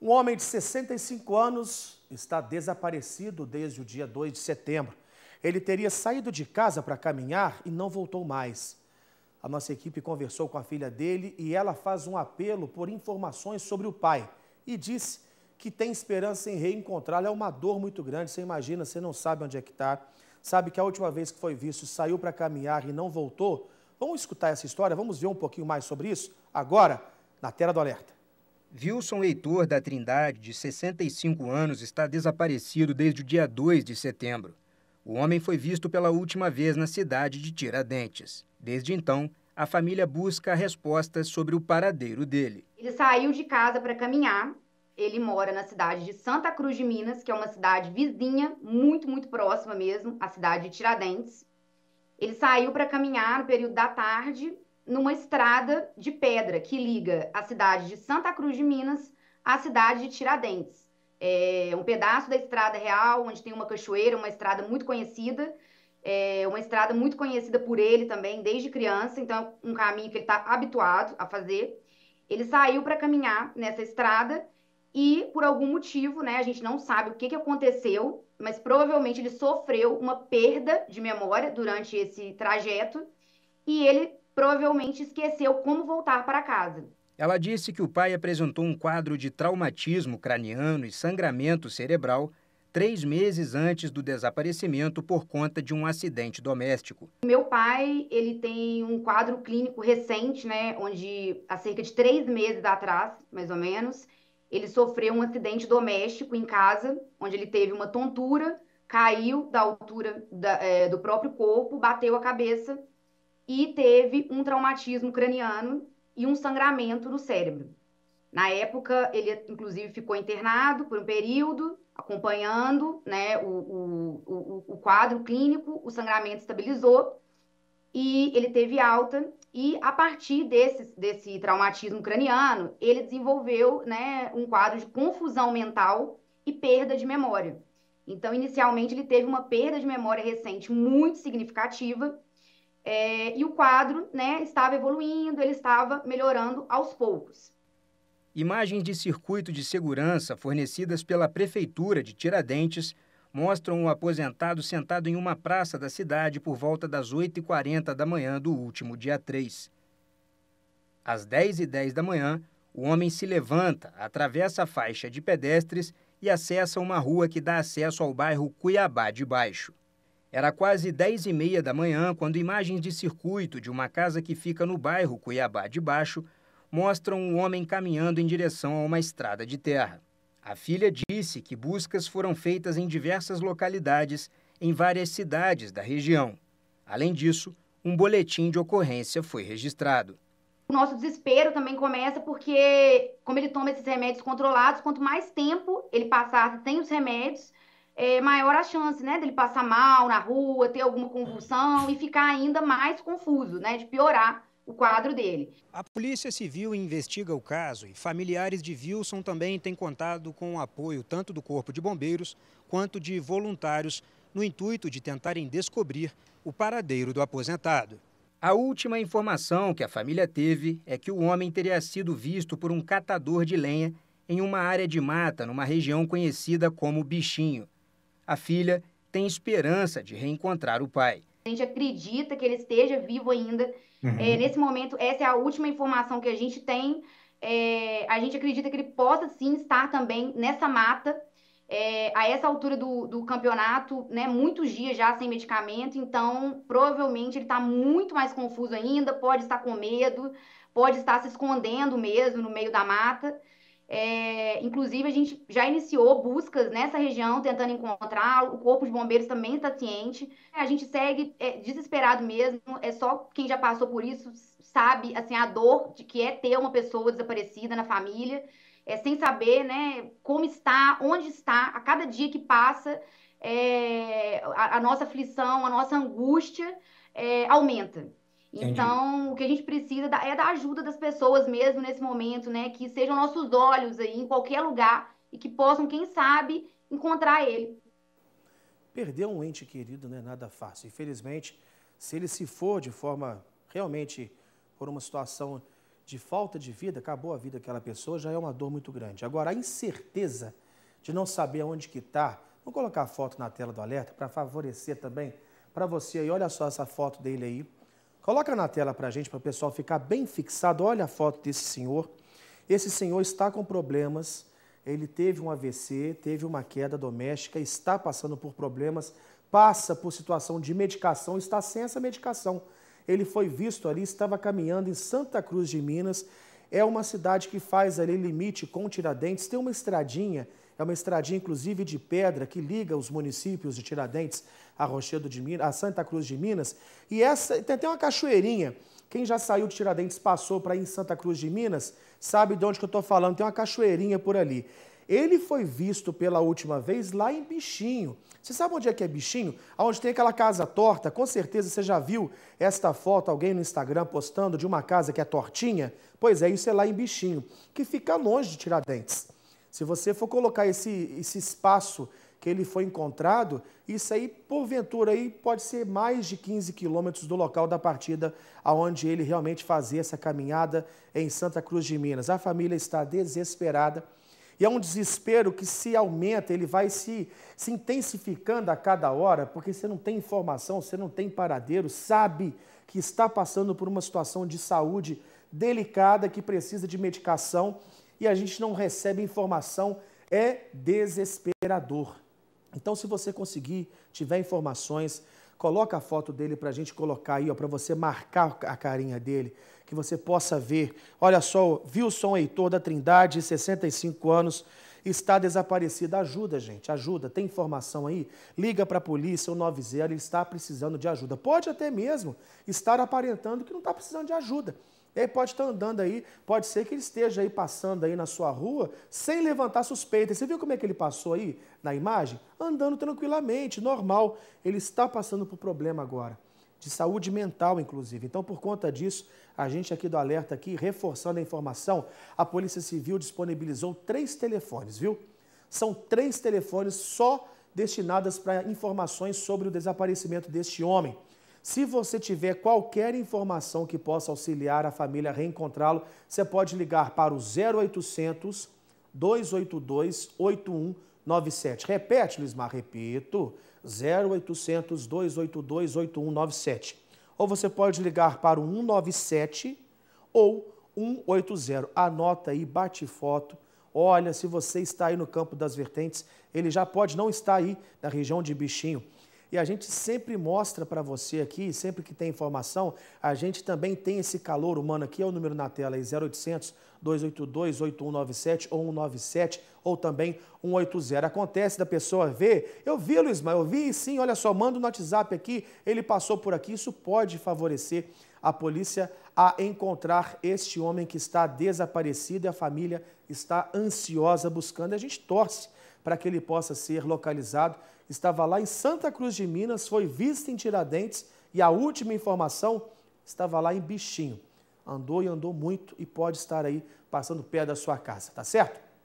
Um homem de 65 anos está desaparecido desde o dia 2 de setembro. Ele teria saído de casa para caminhar e não voltou mais. A nossa equipe conversou com a filha dele e ela faz um apelo por informações sobre o pai e disse que tem esperança em reencontrá-lo. É uma dor muito grande, você imagina, você não sabe onde é que está, sabe que a última vez que foi visto saiu para caminhar e não voltou. Vamos escutar essa história, vamos ver um pouquinho mais sobre isso agora na tela do alerta. Wilson Heitor da Trindade, de 65 anos, está desaparecido desde o dia 2 de setembro. O homem foi visto pela última vez na cidade de Tiradentes. Desde então, a família busca respostas sobre o paradeiro dele. Ele saiu de casa para caminhar. Ele mora na cidade de Santa Cruz de Minas, que é uma cidade vizinha, muito, muito próxima mesmo, à cidade de Tiradentes. Ele saiu para caminhar no período da tarde numa estrada de pedra que liga a cidade de Santa Cruz de Minas à cidade de Tiradentes. É um pedaço da estrada real, onde tem uma cachoeira, uma estrada muito conhecida, é uma estrada muito conhecida por ele também desde criança, então é um caminho que ele está habituado a fazer. Ele saiu para caminhar nessa estrada e por algum motivo, né, a gente não sabe o que, que aconteceu, mas provavelmente ele sofreu uma perda de memória durante esse trajeto e ele provavelmente esqueceu como voltar para casa. Ela disse que o pai apresentou um quadro de traumatismo craniano e sangramento cerebral três meses antes do desaparecimento por conta de um acidente doméstico. Meu pai, ele tem um quadro clínico recente, né, onde há cerca de três meses atrás, mais ou menos, ele sofreu um acidente doméstico em casa, onde ele teve uma tontura, caiu da altura da, é, do próprio corpo, bateu a cabeça e teve um traumatismo craniano e um sangramento no cérebro. Na época, ele inclusive ficou internado por um período, acompanhando né, o, o, o, o quadro clínico, o sangramento estabilizou e ele teve alta. E a partir desse, desse traumatismo craniano, ele desenvolveu né, um quadro de confusão mental e perda de memória. Então, inicialmente, ele teve uma perda de memória recente muito significativa é, e o quadro né, estava evoluindo, ele estava melhorando aos poucos. Imagens de circuito de segurança fornecidas pela Prefeitura de Tiradentes mostram o aposentado sentado em uma praça da cidade por volta das 8h40 da manhã do último dia 3. Às 10h10 da manhã, o homem se levanta, atravessa a faixa de pedestres e acessa uma rua que dá acesso ao bairro Cuiabá de Baixo. Era quase 10 e meia da manhã quando imagens de circuito de uma casa que fica no bairro Cuiabá de Baixo mostram um homem caminhando em direção a uma estrada de terra. A filha disse que buscas foram feitas em diversas localidades em várias cidades da região. Além disso, um boletim de ocorrência foi registrado. O nosso desespero também começa porque, como ele toma esses remédios controlados, quanto mais tempo ele passar sem os remédios, é maior a chance, né, dele passar mal na rua, ter alguma convulsão e ficar ainda mais confuso, né, de piorar o quadro dele. A Polícia Civil investiga o caso e familiares de Wilson também têm contado com o apoio tanto do Corpo de Bombeiros quanto de voluntários no intuito de tentarem descobrir o paradeiro do aposentado. A última informação que a família teve é que o homem teria sido visto por um catador de lenha em uma área de mata numa região conhecida como Bichinho. A filha tem esperança de reencontrar o pai. A gente acredita que ele esteja vivo ainda. Uhum. É, nesse momento, essa é a última informação que a gente tem. É, a gente acredita que ele possa sim estar também nessa mata. É, a essa altura do, do campeonato, né, muitos dias já sem medicamento, então provavelmente ele está muito mais confuso ainda, pode estar com medo, pode estar se escondendo mesmo no meio da mata. É, inclusive, a gente já iniciou buscas nessa região, tentando encontrar. O Corpo de Bombeiros também está ciente. É, a gente segue é, desesperado mesmo. É só quem já passou por isso sabe assim, a dor de que é ter uma pessoa desaparecida na família, é, sem saber né, como está, onde está. A cada dia que passa, é, a, a, nossa aflição, a nossa angústia é, aumenta. Entendi. Então, o que a gente precisa é da ajuda das pessoas mesmo nesse momento, né? Que sejam nossos olhos aí em qualquer lugar e que possam, quem sabe, encontrar ele. Perder um ente querido não é nada fácil. Infelizmente, se ele se for de forma realmente por uma situação de falta de vida, acabou a vida daquela pessoa, já é uma dor muito grande. Agora, a incerteza de não saber onde que está, vou colocar a foto na tela do alerta para favorecer também para você aí. Olha só essa foto dele aí Coloca na tela para a gente, para o pessoal ficar bem fixado. Olha a foto desse senhor. Esse senhor está com problemas. Ele teve um AVC, teve uma queda doméstica, está passando por problemas, passa por situação de medicação, está sem essa medicação. Ele foi visto ali, estava caminhando em Santa Cruz de Minas. É uma cidade que faz ali limite com Tiradentes, tem uma estradinha é uma estradinha, inclusive, de pedra que liga os municípios de Tiradentes a Rochedo de Minas, a Santa Cruz de Minas. E essa tem até uma cachoeirinha. Quem já saiu de Tiradentes, passou para ir em Santa Cruz de Minas, sabe de onde que eu estou falando. Tem uma cachoeirinha por ali. Ele foi visto pela última vez lá em Bichinho. Você sabe onde é que é Bichinho? Onde tem aquela casa torta. Com certeza você já viu esta foto, alguém no Instagram postando de uma casa que é tortinha. Pois é, isso é lá em Bichinho, que fica longe de Tiradentes. Se você for colocar esse, esse espaço que ele foi encontrado, isso aí, porventura, aí pode ser mais de 15 quilômetros do local da partida, aonde ele realmente fazia essa caminhada em Santa Cruz de Minas. A família está desesperada e é um desespero que se aumenta, ele vai se, se intensificando a cada hora, porque você não tem informação, você não tem paradeiro, sabe que está passando por uma situação de saúde delicada, que precisa de medicação e a gente não recebe informação, é desesperador. Então, se você conseguir, tiver informações, coloca a foto dele para a gente colocar aí, para você marcar a carinha dele, que você possa ver. Olha só, Wilson Heitor da Trindade, 65 anos, está desaparecido. Ajuda, gente, ajuda. Tem informação aí? Liga para a polícia, o 90, ele está precisando de ajuda. Pode até mesmo estar aparentando que não está precisando de ajuda. E aí pode estar andando aí, pode ser que ele esteja aí passando aí na sua rua sem levantar suspeita. Você viu como é que ele passou aí na imagem? Andando tranquilamente, normal. Ele está passando por problema agora, de saúde mental inclusive. Então, por conta disso, a gente aqui do Alerta aqui, reforçando a informação, a Polícia Civil disponibilizou três telefones, viu? São três telefones só destinadas para informações sobre o desaparecimento deste homem. Se você tiver qualquer informação que possa auxiliar a família a reencontrá-lo, você pode ligar para o 0800 282 8197. Repete, Lismar, repito. 0800 282 8197. Ou você pode ligar para o 197 ou 180. Anota aí, bate foto. Olha, se você está aí no campo das vertentes, ele já pode não estar aí na região de Bichinho. E a gente sempre mostra para você aqui, sempre que tem informação, a gente também tem esse calor humano aqui, é o número na tela aí, 0800 282 8197 ou 197 ou também 180. Acontece da pessoa ver, eu vi, Luiz, mas eu vi sim, olha só, manda um WhatsApp aqui, ele passou por aqui, isso pode favorecer a polícia a encontrar este homem que está desaparecido e a família está ansiosa buscando. A gente torce para que ele possa ser localizado. Estava lá em Santa Cruz de Minas, foi visto em Tiradentes e a última informação estava lá em Bichinho. Andou e andou muito e pode estar aí passando pé da sua casa, tá certo?